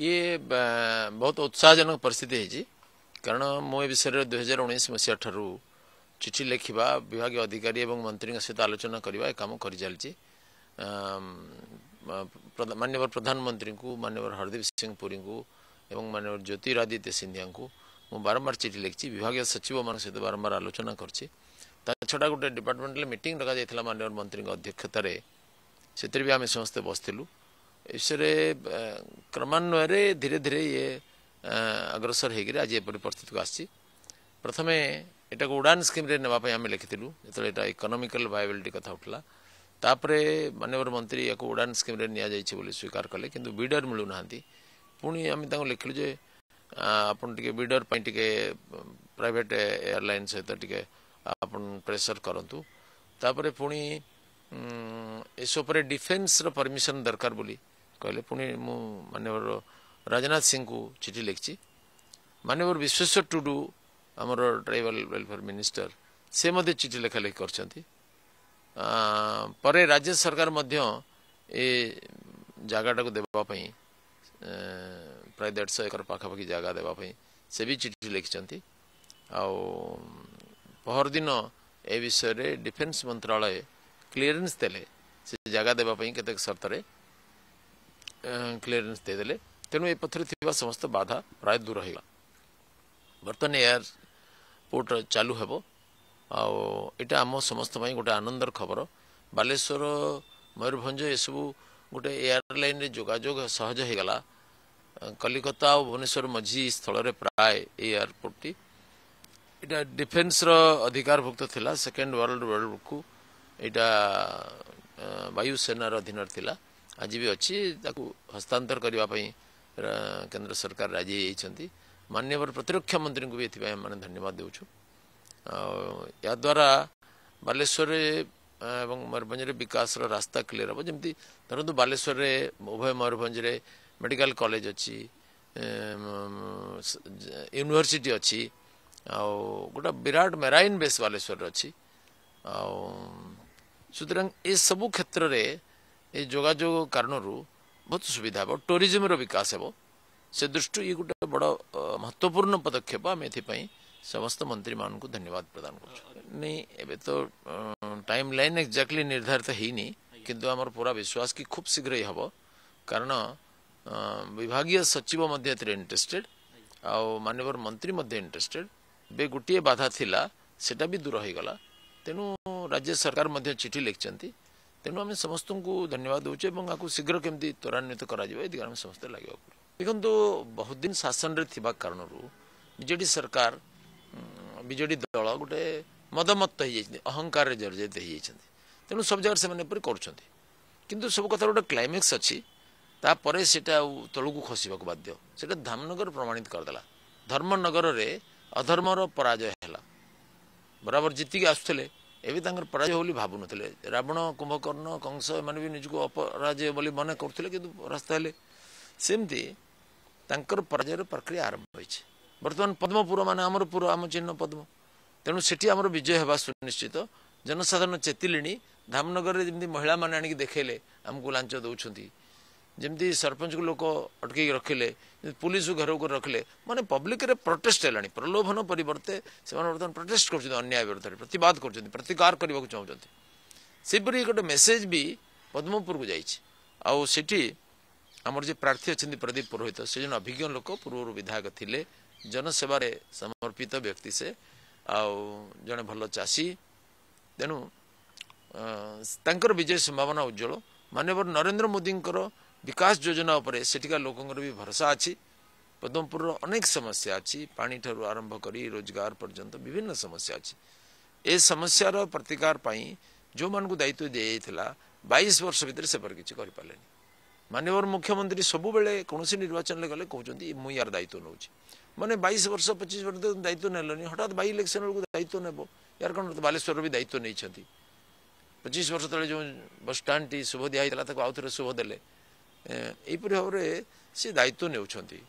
ये बहुत उत्साहजनक परिस्थिति है कारण मु विषय दुई हजार उन्नीस चिठी लिखा विभाग अधिकारी एवं मंत्री सहित आलोचना करने कम कर मानव प्रधानमंत्री को मानव हरदीप सिंह पुरी को एवं मानव ज्योतिरादित्य सिंधिया को मुझ बारम्बार चिठी लिखी विभाग सचिव मान सहित बारम्बार आलोचना कर छड़ा गोटे डिपार्टमेंटल मीट डक मानव मंत्री अध्यक्षतारे से भी आम समस्ते बसलू इसरे क्रमान्वयरे धीरे धीरे ये अग्रसर होकर आज एपरी परिस्थिति को आसी प्रथमे এটা উড়ান স্কিমে নেওয়া আমি লিখিলু যেত এটা ইকোনোমিকাল ভায়াবিলিটি কথা উঠলা তাপরে মানবর মন্ত্রী ইয়াকে উড়ান স্কিমে নিয়েছে বলে স্বীকার কলে কিন্তু বিডর মিলু না পুঁ আমি তাকে লিখিলু যে ଆପଣ ଟିକେ ବିଡର୍ ପାଇଁ ଟିକେ ପ୍ରାଇଭେଟ୍ ଏୟାରଲାଇନ୍ ସହିତ ଟିକେ ଆପଣ ପ୍ରେସର୍ କରନ୍ତୁ ତାପରେ ପୁଣି परे डिफेन्स र पर्मिसन दरकार बोली कहिले पिउ मान्यवर राजनाथ सिंहको चिठी लेखिचि मान्यवर विश्वेश्वर टुडु आमर ट्राइबल वेल्लफेयर मिनिस्टर से सेम चिठी लेखालेक गरि जाटा दबाई प्रायः देढश एकर पाखापा जापि चिठी लेखिन्छ आउँदिन ए विषयले डिफेन्स मन्त्रालय କ୍ଲିୟରେନ୍ସ ଦେଲେ ସେ ଜାଗା ଦେବା ପାଇଁ କେତେକ ସର୍ତ୍ତରେ କ୍ଲିୟରେନ୍ସ ଦେଇଦେଲେ ତେଣୁ ଏ ପଥରେ ଥିବା ସମସ୍ତ ବାଧା ପ୍ରାୟ ଦୂର ହେଇଗଲା ବର୍ତ୍ତମାନ ଏୟାରପୋର୍ଟ ଚାଲୁ ହେବ ଆଉ ଏଇଟା ଆମ ସମସ୍ତ ପାଇଁ ଗୋଟେ ଆନନ୍ଦର ଖବର ବାଲେଶ୍ୱର ମୟୂରଭଞ୍ଜ ଏସବୁ ଗୋଟେ ଏୟାରଲାଇନ୍ରେ ଯୋଗାଯୋଗ ସହଜ ହେଇଗଲା କଲିକତା ଆଉ ଭୁବନେଶ୍ୱର ମଝି ସ୍ଥଳରେ ପ୍ରାୟ ଏଇ ଏୟାରପୋର୍ଟଟି ଏଇଟା ଡିଫେନ୍ସର ଅଧିକାରଭୁକ୍ତ ଥିଲା ସେକେଣ୍ଡ ୱାର୍ଲଡ ୱାର୍ଲଡକୁ ଏଇଟା ବାୟୁସେନାର ଅଧୀନରେ ଥିଲା ଆଜି ବି ଅଛି ତାକୁ ହସ୍ତାନ୍ତର କରିବା ପାଇଁ କେନ୍ଦ୍ର ସରକାର ରାଜି ହୋଇଯାଇଛନ୍ତି ମାନ୍ୟବର ପ୍ରତିରକ୍ଷା ମନ୍ତ୍ରୀଙ୍କୁ ବି ଏଥିପାଇଁ ଆମେମାନେ ଧନ୍ୟବାଦ ଦେଉଛୁ ଆଉ ଏହା ଦ୍ୱାରା ବାଲେଶ୍ୱରରେ ଏବଂ ମୟୂରଭଞ୍ଜରେ ବିକାଶର ରାସ୍ତା କ୍ଲିଅର୍ ହେବ ଯେମିତି ଧରନ୍ତୁ ବାଲେଶ୍ୱରରେ ଉଭୟ ମୟୂରଭଞ୍ଜରେ ମେଡ଼ିକାଲ କଲେଜ ଅଛି ୟୁନିଭର୍ସିଟି ଅଛି ଆଉ ଗୋଟେ ବିରାଟ ମେରାଇନ୍ ବେସ୍ ବାଲେଶ୍ୱରରେ ଅଛି ଆଉ सुतरा ये सब क्षेत्र में ये जोजोग कारण बहुत सुविधा हे टोरीजम विकास हे से दृष्टि ये गोटे बड़ महत्वपूर्ण पदक्षेप आम एपं समस्त मंत्री मानक धन्यवाद प्रदान कर टाइम लाइन एक्जाक्टली निर्धारित होनी कि आम पूरा विश्वास कि खूब शीघ्र ही हम कारण विभाग सचिव इंटरेस्टेड आनवर मंत्री इंटरेस्टेड बे गोटे बाधा थी से दूर हो गला ତେଣୁ ରାଜ୍ୟ ସରକାର ମଧ୍ୟ ଚିଠି ଲେଖିଛନ୍ତି ତେଣୁ ଆମେ ସମସ୍ତଙ୍କୁ ଧନ୍ୟବାଦ ଦେଉଛୁ ଏବଂ ଆକୁ ଶୀଘ୍ର କେମିତି ତ୍ୱରାନ୍ୱିତ କରାଯିବ ଏ ଦିଗରେ ଆମେ ସମସ୍ତେ ଲାଗିବାକୁ ଦେଖନ୍ତୁ ବହୁତ ଦିନ ଶାସନରେ ଥିବା କାରଣରୁ ବିଜେଡ଼ି ସରକାର ବିଜେଡ଼ି ଦଳ ଗୋଟେ ମଦମତ୍ତ ହେଇଯାଇଛନ୍ତି ଅହଙ୍କାରରେ ଜର୍ଜରିତ ହେଇଯାଇଛନ୍ତି ତେଣୁ ସବୁ ଜାଗାରେ ସେମାନେ ଏପରି କରୁଛନ୍ତି କିନ୍ତୁ ସବୁ କଥାର ଗୋଟେ କ୍ଲାଇମାକ୍ସ ଅଛି ତାପରେ ସେଇଟା ଆଉ ତଳକୁ ଖସିବାକୁ ବାଧ୍ୟ ସେଇଟା ଧାମନଗର ପ୍ରମାଣିତ କରିଦେଲା ଧର୍ମନଗରରେ ଅଧର୍ମର ପରାଜୟ ବରାବର ଜିତିକି ଆସୁଥିଲେ ଏବେ ତାଙ୍କର ପରାଜୟ ବୋଲି ଭାବୁନଥିଲେ ରାବଣ କୁମ୍ଭକର୍ଣ୍ଣ କଂସ ଏମାନେ ବି ନିଜକୁ ଅପରାଜୟ ବୋଲି ମନେ କରୁଥିଲେ କିନ୍ତୁ ପରାସ୍ତ ହେଲେ ସେମିତି ତାଙ୍କର ପରାଜୟର ପ୍ରକ୍ରିୟା ଆରମ୍ଭ ହୋଇଛି ବର୍ତ୍ତମାନ ପଦ୍ମପୁର ମାନେ ଆମର ପୁର ଆମ ଚିହ୍ନ ପଦ୍ମ ତେଣୁ ସେଠି ଆମର ବିଜୟ ହେବା ସୁନିଶ୍ଚିତ ଜନସାଧାରଣ ଚେତିଲେଣି ଧାମନଗରରେ ଯେମିତି ମହିଳାମାନେ ଆଣିକି ଦେଖେଇଲେ ଆମକୁ ଲାଞ୍ଚ ଦେଉଛନ୍ତି ଯେମିତି ସରପଞ୍ଚକୁ ଲୋକ ଅଟକେଇକି ରଖିଲେ ପୋଲିସ ଘରକୁ ରଖିଲେ ମାନେ ପବ୍ଲିକରେ ପ୍ରୋଟେଷ୍ଟ ହେଲାଣି ପ୍ରଲୋଭନ ପରିବର୍ତ୍ତେ ସେମାନେ ବର୍ତ୍ତମାନ ପ୍ରୋଟେଷ୍ଟ କରୁଛନ୍ତି ଅନ୍ୟାୟ ବିରୋଧରେ ପ୍ରତିବାଦ କରୁଛନ୍ତି ପ୍ରତିକାର କରିବାକୁ ଚାହୁଁଛନ୍ତି ସେହିପରି ଗୋଟେ ମେସେଜ୍ ବି ପଦ୍ମପୁରକୁ ଯାଇଛି ଆଉ ସେଠି ଆମର ଯେ ପ୍ରାର୍ଥୀ ଅଛନ୍ତି ପ୍ରଦୀପ ପୁରୋହିତ ସେ ଜଣେ ଅଭିଜ୍ଞ ଲୋକ ପୂର୍ବରୁ ବିଧାୟକ ଥିଲେ ଜନସେବାରେ ସମର୍ପିତ ବ୍ୟକ୍ତି ସେ ଆଉ ଜଣେ ଭଲ ଚାଷୀ ତେଣୁ ତାଙ୍କର ବିଜୟ ସମ୍ଭାବନା ଉଜ୍ଜଳ ମାନ୍ୟବର ନରେନ୍ଦ୍ର ମୋଦିଙ୍କର ବିକାଶ ଯୋଜନା ଉପରେ ସେଠିକା ଲୋକଙ୍କର ବି ଭରସା ଅଛି ପଦ୍ମପୁରର ଅନେକ ସମସ୍ୟା ଅଛି ପାଣିଠାରୁ ଆରମ୍ଭ କରି ରୋଜଗାର ପର୍ଯ୍ୟନ୍ତ ବିଭିନ୍ନ ସମସ୍ୟା ଅଛି ଏ ସମସ୍ୟାର ପ୍ରତିକାର ପାଇଁ ଯେଉଁମାନଙ୍କୁ ଦାୟିତ୍ୱ ଦିଆଯାଇଥିଲା ବାଇଶ ବର୍ଷ ଭିତରେ ସେପରି କିଛି କରିପାରିଲେନି ମାନ୍ୟବର ମୁଖ୍ୟମନ୍ତ୍ରୀ ସବୁବେଳେ କୌଣସି ନିର୍ବାଚନରେ ଗଲେ କହୁଛନ୍ତି ମୁଁ ୟାର ଦାୟିତ୍ୱ ନେଉଛି ମାନେ ବାଇଶ ବର୍ଷ ପଚିଶ ବର୍ଷ ଦାୟିତ୍ୱ ନେଲନି ହଠାତ୍ ବାଇ ଇଲେକ୍ସନ୍ ବେଳକୁ ଦାୟିତ୍ୱ ନେବ ୟାର କ'ଣ ବାଲେଶ୍ୱରର ବି ଦାୟିତ୍ୱ ନେଇଛନ୍ତି ପଚିଶ ବର୍ଷ ତଳେ ଯେଉଁ ବସ୍ ଷ୍ଟାଣ୍ଡଟି ଶୁଭ ଦିଆହେଇଥିଲା ତାକୁ ଆଉ ଥରେ ଶୁଭ ଦେଲେ ଏହିପରି ଭାବରେ ସେ ଦାୟିତ୍ୱ ନେଉଛନ୍ତି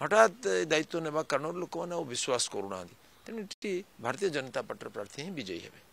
ହଠାତ୍ ଦାୟିତ୍ୱ ନେବା କାରଣରୁ ଲୋକମାନେ ଆଉ ବିଶ୍ୱାସ କରୁନାହାନ୍ତି ତେଣୁ ଏଠି ଭାରତୀୟ ଜନତା ପାର୍ଟିର ପ୍ରାର୍ଥୀ ହିଁ ବିଜୟୀ ହେବେ